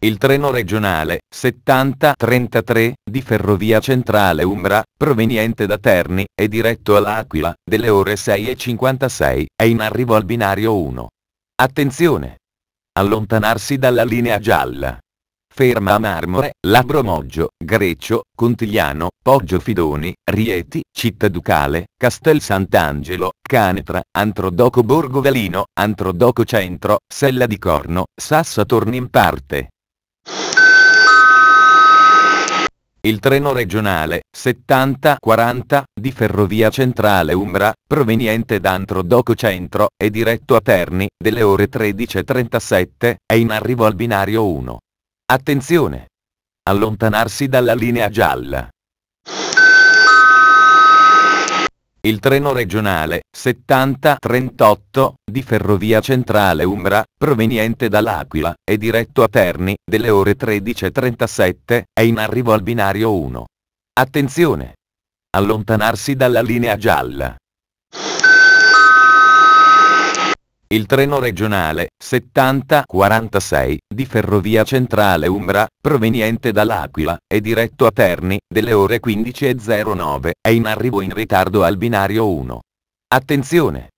Il treno regionale 7033 di Ferrovia Centrale Umbra, proveniente da Terni, è diretto all'Aquila, delle ore 6.56, è in arrivo al binario 1. Attenzione! Allontanarsi dalla linea gialla. Ferma a Marmore, Labromoggio, Greccio, Contigliano, Poggio Fidoni, Rieti, Città Ducale, Castel Sant'Angelo, Canetra, Antrodoco Borgo Valino, Antrodoco Centro, Sella di Corno, Sassa Torni in parte. Il treno regionale 7040 di Ferrovia Centrale Umbra, proveniente da Antrodoco Centro e diretto a Terni, delle ore 13.37, è in arrivo al binario 1. Attenzione! Allontanarsi dalla linea gialla. Il treno regionale 7038 di Ferrovia Centrale Umbra, proveniente dall'Aquila e diretto a Terni, delle ore 13.37, è in arrivo al binario 1. Attenzione! Allontanarsi dalla linea gialla. Il treno regionale 7046 di Ferrovia Centrale Umbra, proveniente dall'Aquila, è diretto a Terni, delle ore 15.09, è in arrivo in ritardo al binario 1. Attenzione!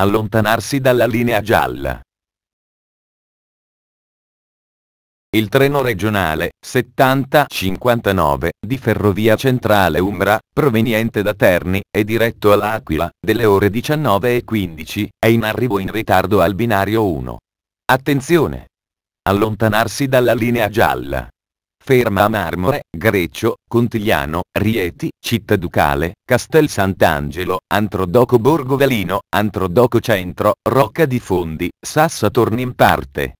Allontanarsi dalla linea gialla. Il treno regionale 7059 di Ferrovia Centrale Umbra, proveniente da Terni, e diretto all'Aquila, delle ore 19.15, è in arrivo in ritardo al binario 1. Attenzione! Allontanarsi dalla linea gialla. Ferma a Marmore, Greccio, Contigliano, Rieti, Città Ducale, Castel Sant'Angelo, Antrodoco Borgo Velino, Antrodoco Centro, Rocca di Fondi, Sassa Torni in parte,